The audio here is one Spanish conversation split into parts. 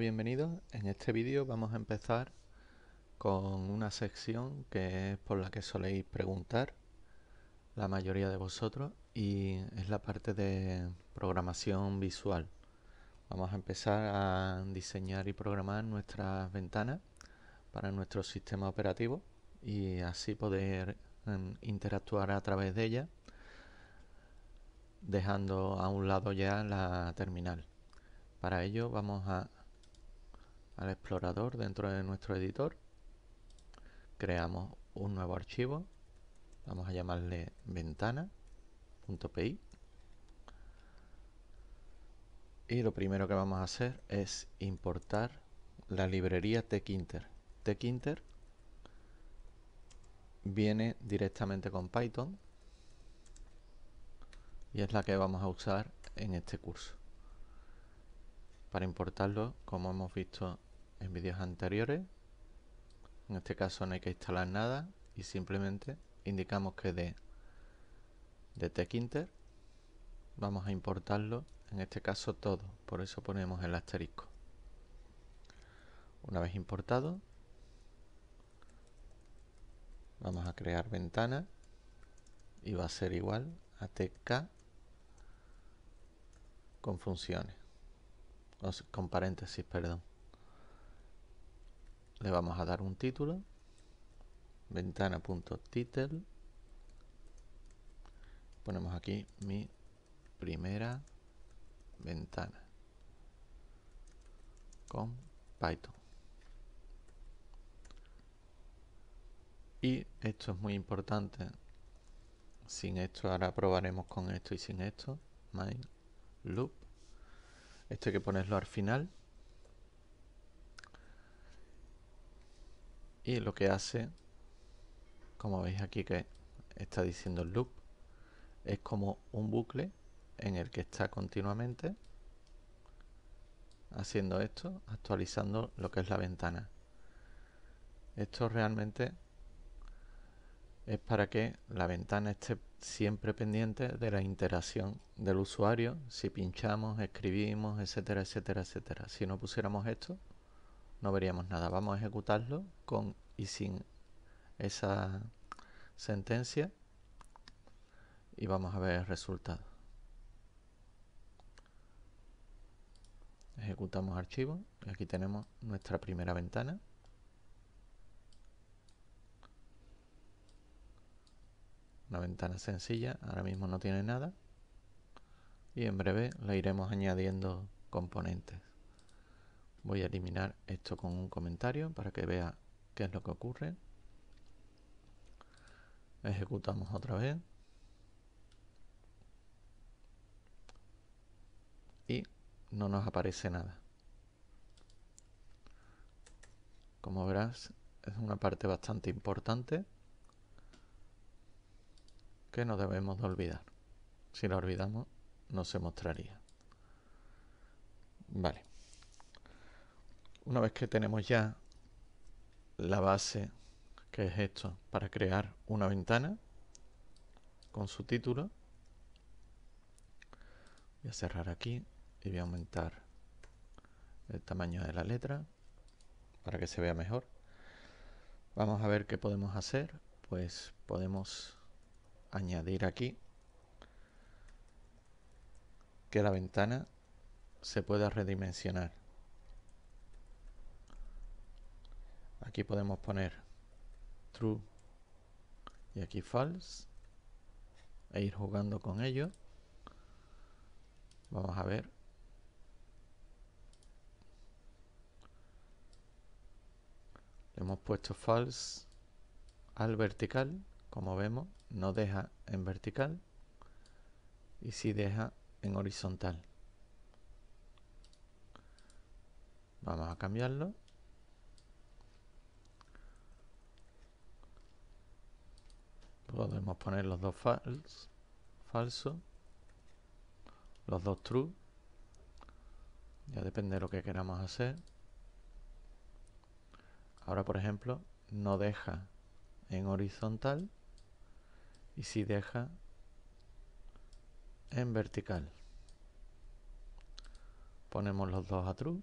bienvenidos. En este vídeo vamos a empezar con una sección que es por la que soléis preguntar la mayoría de vosotros y es la parte de programación visual. Vamos a empezar a diseñar y programar nuestras ventanas para nuestro sistema operativo y así poder em, interactuar a través de ellas dejando a un lado ya la terminal. Para ello vamos a al explorador dentro de nuestro editor, creamos un nuevo archivo, vamos a llamarle ventana.py y lo primero que vamos a hacer es importar la librería tkinter. Tkinter viene directamente con Python y es la que vamos a usar en este curso para importarlo como hemos visto en vídeos anteriores. En este caso no hay que instalar nada y simplemente indicamos que de, de tkinter vamos a importarlo, en este caso todo, por eso ponemos el asterisco. Una vez importado, vamos a crear ventana y va a ser igual a tk con funciones, con paréntesis, perdón le vamos a dar un título ventana.title ponemos aquí mi primera ventana con Python y esto es muy importante sin esto ahora probaremos con esto y sin esto my loop esto hay que ponerlo al final y lo que hace como veis aquí que está diciendo el loop es como un bucle en el que está continuamente haciendo esto actualizando lo que es la ventana esto realmente es para que la ventana esté siempre pendiente de la interacción del usuario si pinchamos escribimos etcétera etcétera etcétera si no pusiéramos esto no veríamos nada. Vamos a ejecutarlo con y sin esa sentencia y vamos a ver el resultado. Ejecutamos archivo y aquí tenemos nuestra primera ventana. Una ventana sencilla, ahora mismo no tiene nada. Y en breve le iremos añadiendo componentes voy a eliminar esto con un comentario para que vea qué es lo que ocurre ejecutamos otra vez y no nos aparece nada como verás es una parte bastante importante que no debemos de olvidar si la olvidamos no se mostraría vale una vez que tenemos ya la base, que es esto, para crear una ventana con su título, voy a cerrar aquí y voy a aumentar el tamaño de la letra para que se vea mejor. Vamos a ver qué podemos hacer. Pues podemos añadir aquí que la ventana se pueda redimensionar. Aquí podemos poner true y aquí false e ir jugando con ello. Vamos a ver. Le hemos puesto false al vertical, como vemos, no deja en vertical y sí deja en horizontal. Vamos a cambiarlo. podemos poner los dos false, falsos, los dos true. Ya depende de lo que queramos hacer. Ahora, por ejemplo, no deja en horizontal y si deja en vertical. Ponemos los dos a true.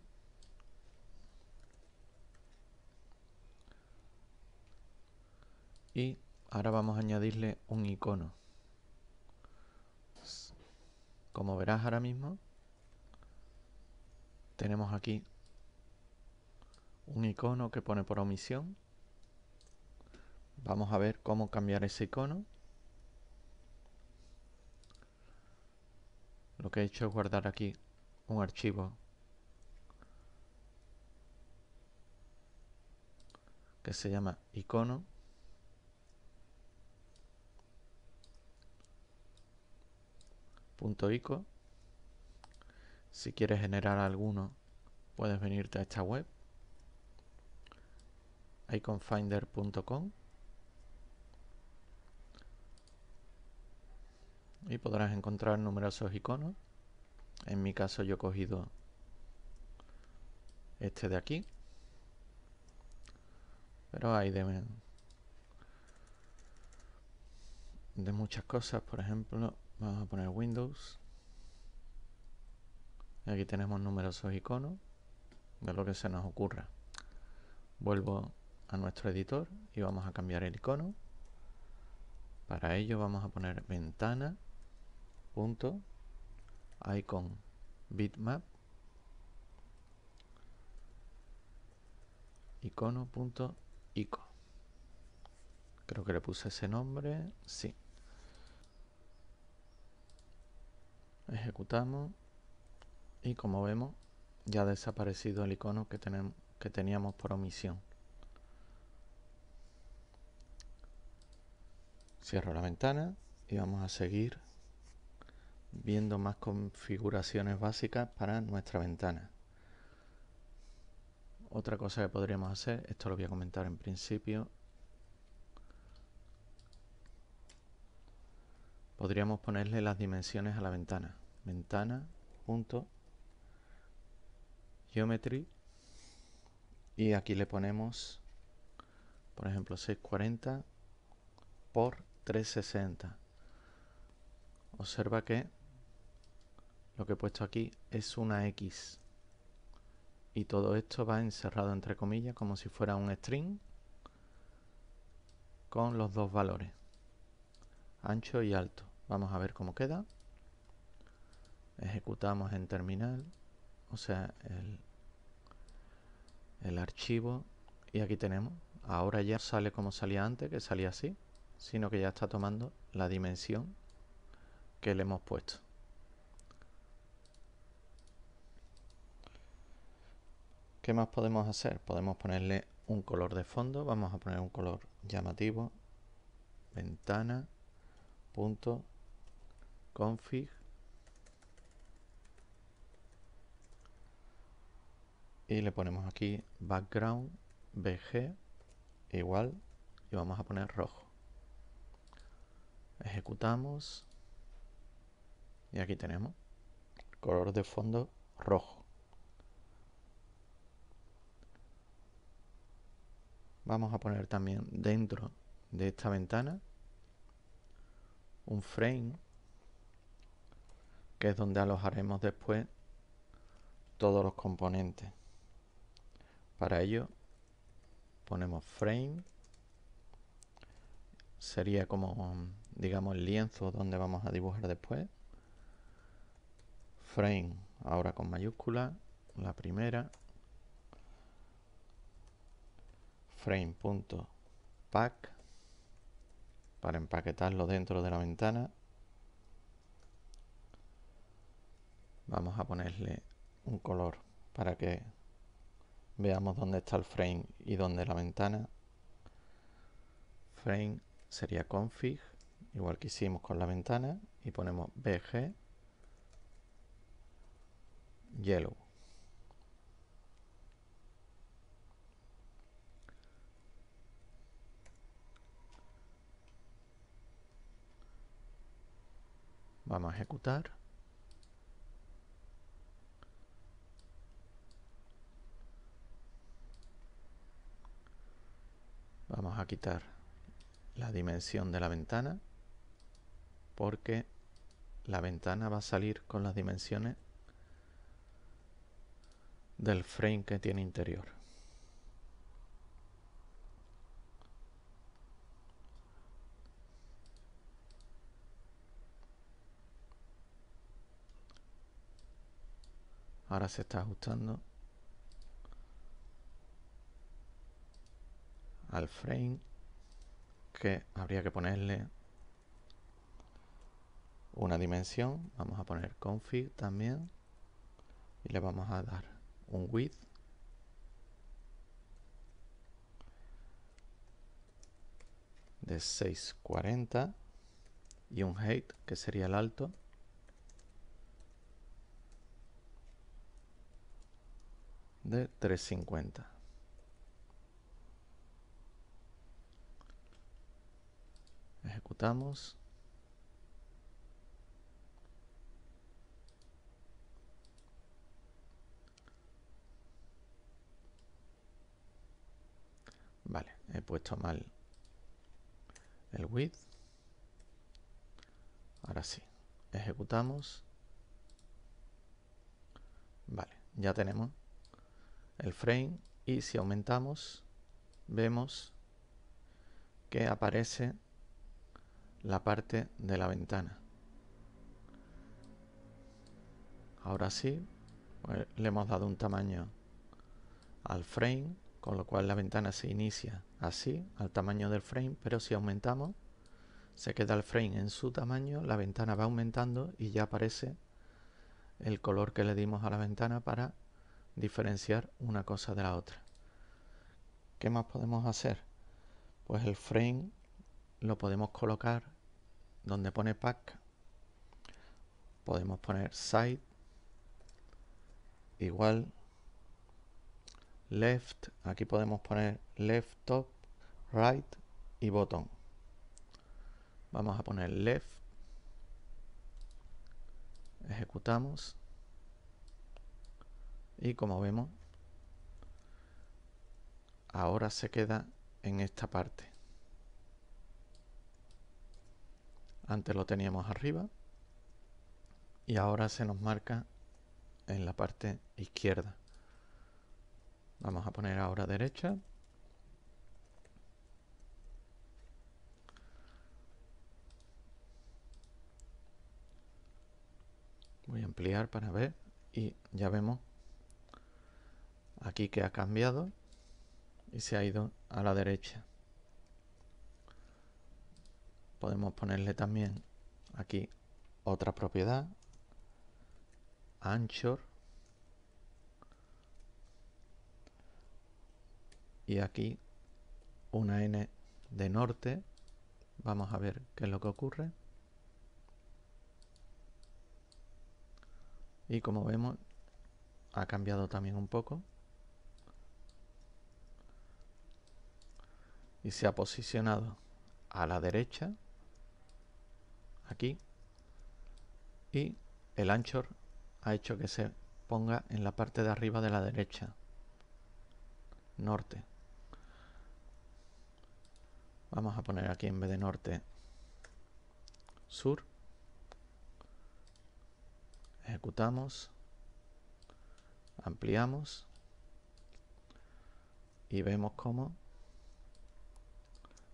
Y ahora vamos a añadirle un icono. Como verás ahora mismo, tenemos aquí un icono que pone por omisión. Vamos a ver cómo cambiar ese icono. Lo que he hecho es guardar aquí un archivo que se llama icono .ico. Si quieres generar alguno, puedes venirte a esta web, iconfinder.com y podrás encontrar numerosos iconos. En mi caso yo he cogido este de aquí, pero hay de, de muchas cosas, por ejemplo, Vamos a poner Windows. Aquí tenemos numerosos iconos de lo que se nos ocurra. Vuelvo a nuestro editor y vamos a cambiar el icono. Para ello vamos a poner ventana punto icon bitmap icono punto ico. Creo que le puse ese nombre, sí. ejecutamos y como vemos ya ha desaparecido el icono que, teníamos por omisión. Cierro la ventana y vamos a seguir viendo más configuraciones básicas para nuestra ventana. Otra cosa que podríamos hacer, esto lo voy a comentar en principio, podríamos ponerle las dimensiones a la ventana. Ventana, punto, geometry. Y aquí le ponemos, por ejemplo, 640 por 360. Observa que lo que he puesto aquí es una X. Y todo esto va encerrado entre comillas como si fuera un string con los dos valores, ancho y alto. Vamos a ver cómo queda. Ejecutamos en terminal, o sea, el, archivo. Y aquí tenemos. Ahora ya sale como salía antes, que salía así, sino que ya está tomando la dimensión que le hemos puesto. ¿Qué más podemos hacer? Podemos ponerle un color de fondo. Vamos a poner un color llamativo. Ventana. Punto config y le ponemos aquí background bg igual y vamos a poner rojo ejecutamos y aquí tenemos color de fondo rojo vamos a poner también dentro de esta ventana un frame que es donde alojaremos después todos los componentes. Para ello ponemos frame, sería como digamos el lienzo donde vamos a dibujar después. Frame ahora con mayúscula, la primera. Frame.pack para empaquetarlo dentro de la ventana. Vamos a ponerle un color para que veamos dónde está el frame y dónde la ventana. Frame sería config, igual que hicimos con la ventana, y ponemos bg yellow. Vamos a ejecutar. a quitar la dimensión de la ventana porque la ventana va a salir con las dimensiones del frame que tiene interior. Ahora se está ajustando al frame que habría que ponerle una dimensión. Vamos a poner config también y le vamos a dar un width. de 640 y un height que sería el alto de 350 ejecutamos vale he puesto mal el width ahora sí ejecutamos vale ya tenemos el frame y si aumentamos vemos que aparece la parte de la ventana. Ahora sí, eh, le hemos dado un tamaño al frame, con lo cual la ventana se inicia así, al tamaño del frame, pero si aumentamos, se queda el frame en su tamaño, la ventana va aumentando y ya aparece el color que le dimos a la ventana para diferenciar una cosa de la otra. ¿Qué más podemos hacer? Pues el frame lo podemos colocar donde pone pack podemos poner side igual left aquí podemos poner left top right y botón vamos a poner left ejecutamos y como vemos ahora se queda en esta parte Antes lo teníamos arriba y ahora se nos marca en la parte izquierda. Vamos a poner ahora derecha. Voy a ampliar para ver y ya vemos aquí que ha cambiado y se ha ido a la derecha podemos ponerle también aquí otra propiedad, anchor, y aquí una n de norte. Vamos a ver qué es lo que ocurre. Y como vemos, ha cambiado también un poco. Y se ha posicionado a la derecha aquí y el anchor ha hecho que se ponga en la parte de arriba de la derecha norte vamos a poner aquí en vez de norte sur ejecutamos ampliamos y vemos cómo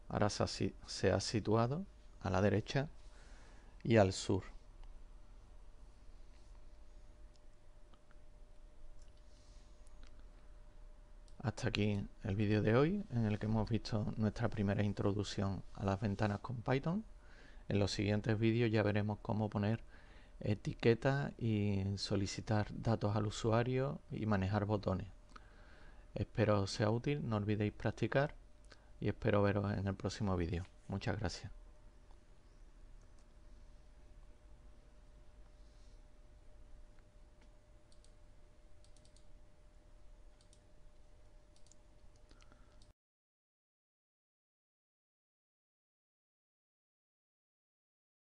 ahora se ha, se ha situado a la derecha y al sur. Hasta aquí el vídeo de hoy en el que hemos visto nuestra primera introducción a las ventanas con Python. En los siguientes vídeos ya veremos cómo poner etiquetas y solicitar datos al usuario y manejar botones. Espero sea útil, no olvidéis practicar y espero veros en el próximo vídeo. Muchas gracias.